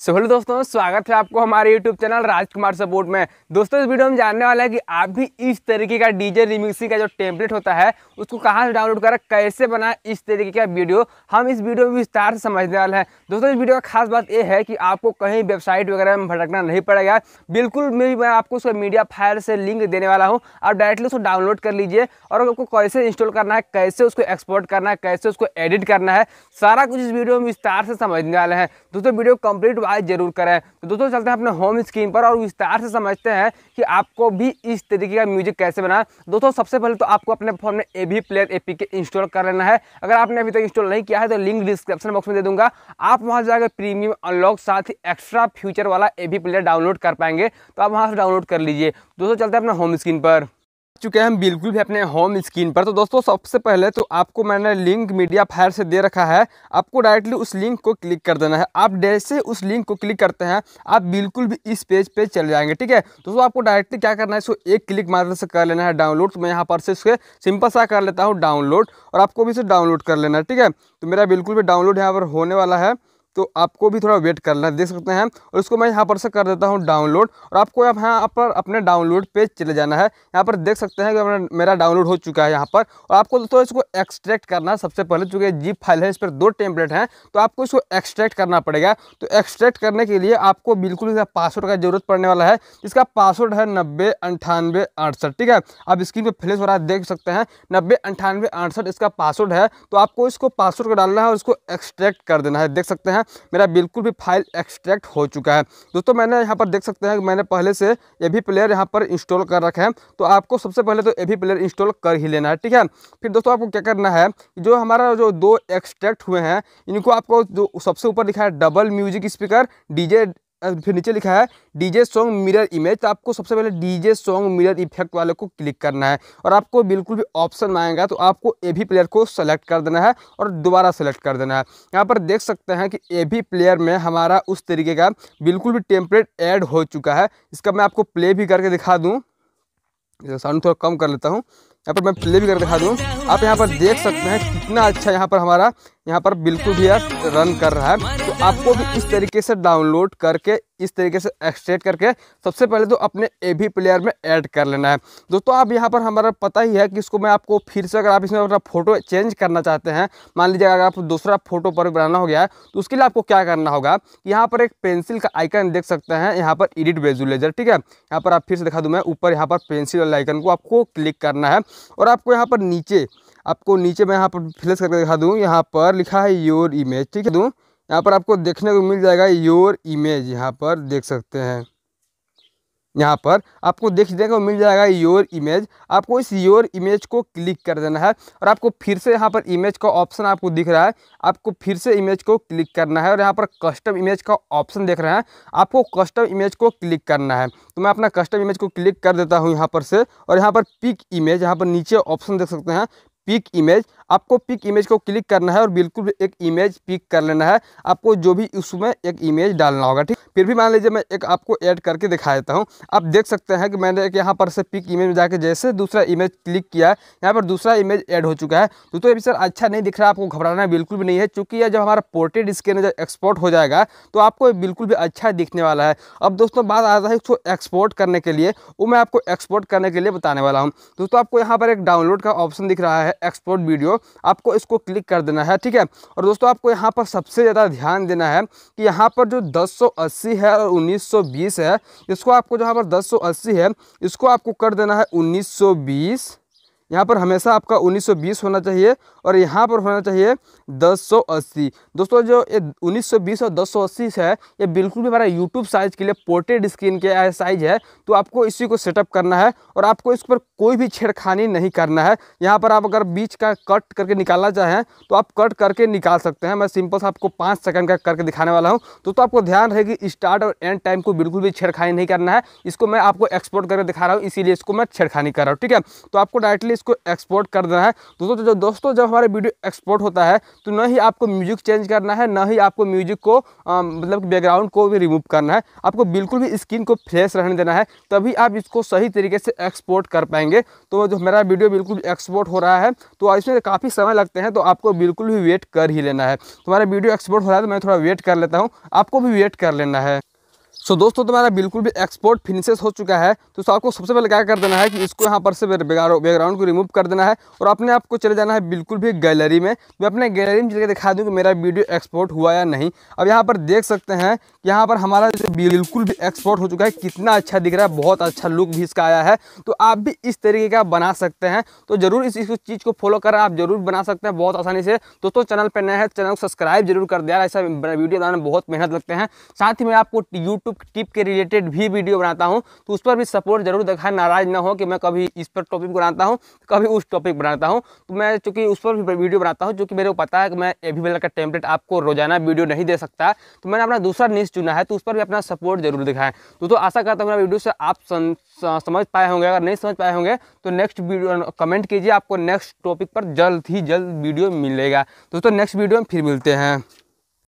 so hello दोस्तों स्वागत है आपको हमारे यूट्यूब चैनल राजकुमार सपोर्ट में दोस्तों इस वीडियो में जानने वाला है कि आप भी इस तरीके का डीजे रिमिक्सिंग का जो टेम्पलेट होता है उसको कहाँ से डाउनलोड करें कैसे बना इस तरीके का वीडियो हम इस वीडियो में विस्तार से समझने वाले हैं दोस्तों इस वीडियो का खास बात यह है कि आपको कहीं वेबसाइट वगैरह में भटकना नहीं पड़ेगा बिल्कुल मैं मैं आपको उसका मीडिया फायर से लिंक देने वाला हूँ आप डायरेक्टली उसको डाउनलोड कर लीजिए और आपको कैसे इंस्टॉल करना है कैसे उसको एक्सपोर्ट करना है कैसे उसको एडिट करना है सारा कुछ इस वीडियो में विस्तार से समझने वाले हैं दोस्तों वीडियो कंप्लीट अप्लाई जरूर करें तो दोस्तों चलते हैं अपने होम स्क्रीन पर और विस्तार से समझते हैं कि आपको भी इस तरीके का म्यूजिक कैसे बनाए दोस्तों सबसे पहले तो आपको अपने फोन में ए भी प्लेयर ए के इंस्टॉल कर लेना है अगर आपने अभी तक तो इंस्टॉल नहीं किया है तो लिंक डिस्क्रिप्शन बॉक्स में दे दूंगा आप वहाँ जाकर प्रीमियम अनलॉक साथ ही एक्स्ट्रा फ्यूचर वाला ए प्लेयर डाउनलोड कर पाएंगे तो आप वहाँ से डाउनलोड कर लीजिए दोस्तों चलते हैं अपना होम स्क्रीन पर चुके हैं हम बिल्कुल भी अपने होम स्क्रीन पर तो दोस्तों सबसे पहले तो आपको मैंने लिंक मीडिया फायर से दे रखा है आपको डायरेक्टली उस लिंक को क्लिक कर देना है आप जैसे उस लिंक को क्लिक करते हैं आप बिल्कुल भी इस पेज पे चले जाएंगे ठीक है दोस्तों आपको डायरेक्टली क्या करना है इसको एक क्लिक मात्र से कर लेना है डाउनलोड तो मैं यहाँ पर से इसके सिंपल सा कर लेता हूँ डाउनलोड और आपको भी इसे डाउनलोड कर लेना है ठीक है तो मेरा बिल्कुल भी डाउनलोड यहाँ पर होने वाला है तो आपको भी थोड़ा वेट करना है देख सकते हैं और इसको मैं यहाँ पर से कर देता हूँ डाउनलोड और आपको आप यहाँ पर अपने डाउनलोड पेज चले जाना है यहाँ पर देख सकते हैं कि मेरा डाउनलोड हो चुका है यहाँ पर और आपको दोस्तों इसको एक्सट्रैक्ट करना है सबसे पहले चूँकि जीप फाइल है इस पर दो टेम्पलेट हैं तो आपको इसको एक्सट्रैक्ट करना पड़ेगा तो एक्सट्रैक्ट करने के लिए आपको बिल्कुल इसका पासवर्ड का जरूरत पड़ने वाला है इसका पासवर्ड है नब्बे अंठानवे अड़सठ ठीक है आप स्क्रीन पर फ्लैश हो रहा है देख सकते हैं नब्बे अंठानवे अड़सठ इसका पासवर्ड है तो आपको इसको पासवर्ड को डालना है और इसको एक्सट्रैक्ट कर देना है देख सकते हैं मेरा बिल्कुल भी फाइल एक्सट्रैक्ट हो चुका है दोस्तों मैंने यहाँ पर देख सकते हैं कि मैंने पहले से ए भी प्लेयर यहाँ पर इंस्टॉल कर रखा है तो आपको सबसे पहले तो ए भी प्लेयर इंस्टॉल कर ही लेना है ठीक है फिर दोस्तों आपको क्या करना है जो हमारा जो दो एक्सट्रैक्ट हुए हैं इनको आपको जो सबसे ऊपर दिखाया है डबल म्यूजिक स्पीकर डीजे फिर नीचे लिखा है डीजे सॉन्ग मिरर इमेज तो आपको सबसे पहले डीजे सॉन्ग मिरर इफेक्ट वाले को क्लिक करना है और आपको बिल्कुल भी ऑप्शन आएगा तो आपको ए भी प्लेयर को सेलेक्ट कर देना है और दोबारा सेलेक्ट कर देना है यहाँ पर देख सकते हैं कि ए भी प्लेयर में हमारा उस तरीके का बिल्कुल भी टेम्पलेट ऐड हो चुका है इसका मैं आपको प्ले भी करके दिखा दूँ साउंड थोड़ा कम कर लेता हूँ यहाँ पर मैं प्ले भी कर दिखा दूँ आप यहाँ पर देख सकते हैं कितना अच्छा यहाँ पर हमारा यहाँ पर बिल्कुल भी यार रन कर रहा है तो आपको भी इस तरीके से डाउनलोड करके इस तरीके से एक्सट्रेट करके सबसे पहले तो अपने ए भी प्लेयर में ऐड कर लेना है दोस्तों आप यहाँ पर हमारा पता ही है कि इसको मैं आपको फिर से अगर आप इसमें अपना फ़ोटो चेंज करना चाहते हैं मान लीजिए अगर आप दूसरा फोटो पर बनाना हो गया है तो उसके लिए आपको क्या करना होगा यहाँ पर एक पेंसिल का आइकन देख सकते हैं यहाँ पर एडिट वेजुलेजर ठीक है यहाँ पर आप फिर से दिखा दूँ मैं ऊपर यहाँ पर पेंसिल वाले आइकन को आपको क्लिक करना है और आपको यहाँ पर नीचे आपको नीचे मैं यहाँ पर फ्लैश करके दिखा दूँ यहाँ पर लिखा है योर इमेज ठीक है दूँ यहाँ पर आपको देखने को मिल जाएगा योर इमेज यहाँ पर देख सकते हैं यहाँ पर आपको देख देखने को मिल जाएगा योर इमेज आपको इस योर इमेज को क्लिक कर देना है और आपको फिर से यहाँ पर इमेज का ऑप्शन आपको दिख रहा है आपको फिर से इमेज को क्लिक करना है और यहाँ पर कस्टम इमेज का ऑप्शन देख रहे हैं आपको कस्टम इमेज को क्लिक करना है तो मैं अपना कस्टम इमेज को क्लिक कर देता हूँ यहाँ पर से और यहाँ पर पिक इमेज यहाँ पर नीचे ऑप्शन देख सकते हैं पिक इमेज आपको पिक इमेज को क्लिक करना है और बिल्कुल एक इमेज पिक कर लेना है आपको जो भी उसमें एक इमेज डालना होगा ठीक फिर भी मान लीजिए मैं एक आपको ऐड करके दिखा देता हूँ आप देख सकते हैं कि मैंने एक यहाँ पर से पिक इमेज में जाकर जैसे दूसरा इमेज क्लिक किया है यहाँ पर दूसरा इमेज ऐड हो चुका है तो तो सर अच्छा नहीं दिख रहा आपको घबराना बिल्कुल भी नहीं है चूँकि यह जब हमारा पोर्ट्रेट स्कैनर जब एक्सपोर्ट हो जाएगा तो आपको बिल्कुल भी अच्छा दिखने वाला है अब दोस्तों बात आता है उसको एक्सपोर्ट करने के लिए वो मैं आपको एक्सपोर्ट करने के लिए बताने वाला हूँ दोस्तों आपको यहाँ पर एक डाउनलोड का ऑप्शन दिख रहा है एक्सपोर्ट वीडियो आपको इसको क्लिक कर देना है ठीक है और दोस्तों आपको यहाँ पर सबसे ज़्यादा ध्यान देना है कि यहाँ पर जो 1080 है और 1920 है इसको आपको जहाँ पर 1080 है इसको आपको कर देना है 1920 यहाँ पर हमेशा आपका 1920 होना चाहिए और यहाँ पर होना चाहिए 1080 दोस्तों जो ये 1920 और 1080 है ये बिल्कुल भी हमारा यूट्यूब साइज़ के लिए पोर्टेड स्क्रीन के साइज़ है तो आपको इसी को सेटअप करना है और आपको इस पर कोई भी छेड़खानी नहीं करना है यहाँ पर आप अगर बीच का कट करके निकालना चाहें तो आप कट करके निकाल सकते हैं मैं सिंपल सा आपको पाँच सेकेंड का करके दिखाने वाला हूँ तो, तो आपको ध्यान रहे कि स्टार्ट और एंड टाइम को बिल्कुल भी छेड़खानी नहीं करना है इसको मैं आपको एक्सपोर्ट करके दिखा रहा हूँ इसीलिए इसको मैं छेड़खानी कर रहा हूँ ठीक है तो आपको डायरेक्टली इसको एक्सपोर्ट कर देना है दोस्तों तो जब दोस्तों जब हमारे वीडियो एक्सपोर्ट होता है तो ना ही आपको म्यूजिक चेंज करना है ना ही आपको म्यूजिक को आ, मतलब बैकग्राउंड को भी रिमूव करना है आपको बिल्कुल भी स्किन को फ्रेश रहने देना है तभी आप इसको सही तरीके से एक्सपोर्ट कर पाएंगे तो जो मेरा वीडियो बिल्कुल एक्सपोर्ट हो रहा है तो इसमें काफ़ी समय लगते हैं तो आपको बिल्कुल भी वेट कर ही लेना है तुम्हारा वीडियो एक्सपोर्ट हो रहा है तो मैं थोड़ा वेट कर लेता हूँ आपको भी वेट कर लेना है सो दोस्तों तुम्हारा बिल्कुल भी एक्सपोर्ट फिनिशेस हो चुका है तो सो आपको सबसे पहले क्या कर देना है कि इसको यहाँ पर से बैकग्राउंड को रिमूव कर देना है और अपने आप को चले जाना है बिल्कुल भी गैलरी में मैं अपने गैलरी में चल दिखा दूँ कि मेरा वीडियो एक्सपोर्ट हुआ या नहीं अब यहाँ पर देख सकते हैं कि यहाँ पर हमारा जो बिल्कुल भी एक्सपोर्ट हो चुका है कितना अच्छा दिख रहा है बहुत अच्छा लुक भी इसका आया है तो आप भी इस तरीके का बना सकते हैं तो ज़रूर इस चीज़ को फॉलो कर आप जरूर बना सकते हैं बहुत आसानी से दोस्तों चैनल पर नया है तो चैनल को सब्सक्राइब जरूर कर दिया ऐसा वीडियो बनाने में बहुत मेहनत लगते हैं साथ ही मैं आपको यूट्यूब टिप के रिलेटेड भी वीडियो बनाता हूँ तो उस पर भी सपोर्ट जरूर दिखाएं नाराज ना हो कि मैं कभी इस पर टॉपिक बनाता हूँ कभी उस टॉपिक बनाता हूँ तो मैं चूँकि उस पर भी वीडियो बनाता हूँ जो कि मेरे को पता है कि मैं ए वेलर का टेम्पलेट आपको रोजाना वीडियो नहीं दे सकता तो मैंने अपना दूसरा निश चुना है तो उस पर भी अपना सपोर्ट जरूर दिखाएं तो, तो आशा करता हूँ मेरा वीडियो से आप समझ पाए होंगे अगर नहीं समझ पाए होंगे तो नेक्स्ट वीडियो कमेंट कीजिए आपको नेक्स्ट टॉपिक पर जल्द ही जल्द वीडियो मिलेगा दोस्तों नेक्स्ट वीडियो में फिर मिलते हैं